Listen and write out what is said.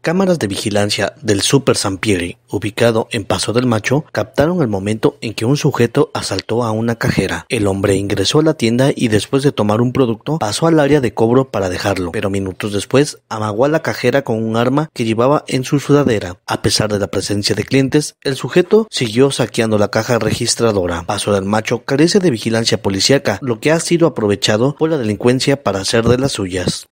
Cámaras de vigilancia del Super Sampieri, ubicado en Paso del Macho, captaron el momento en que un sujeto asaltó a una cajera. El hombre ingresó a la tienda y después de tomar un producto, pasó al área de cobro para dejarlo, pero minutos después amagó a la cajera con un arma que llevaba en su sudadera. A pesar de la presencia de clientes, el sujeto siguió saqueando la caja registradora. Paso del Macho carece de vigilancia policíaca, lo que ha sido aprovechado por la delincuencia para hacer de las suyas.